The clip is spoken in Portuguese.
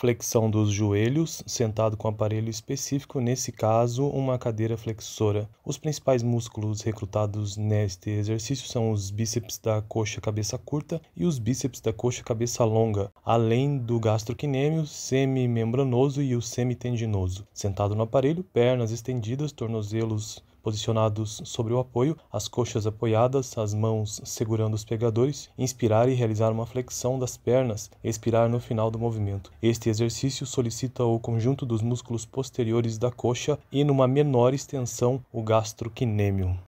flexão dos joelhos, sentado com aparelho específico, nesse caso, uma cadeira flexora. Os principais músculos recrutados neste exercício são os bíceps da coxa cabeça curta e os bíceps da coxa cabeça longa, além do gastrocnêmio semimembranoso e o semitendinoso. Sentado no aparelho, pernas estendidas, tornozelos posicionados sobre o apoio, as coxas apoiadas, as mãos segurando os pegadores, inspirar e realizar uma flexão das pernas, expirar no final do movimento. Este exercício solicita o conjunto dos músculos posteriores da coxa e, numa menor extensão, o gastrocnêmio.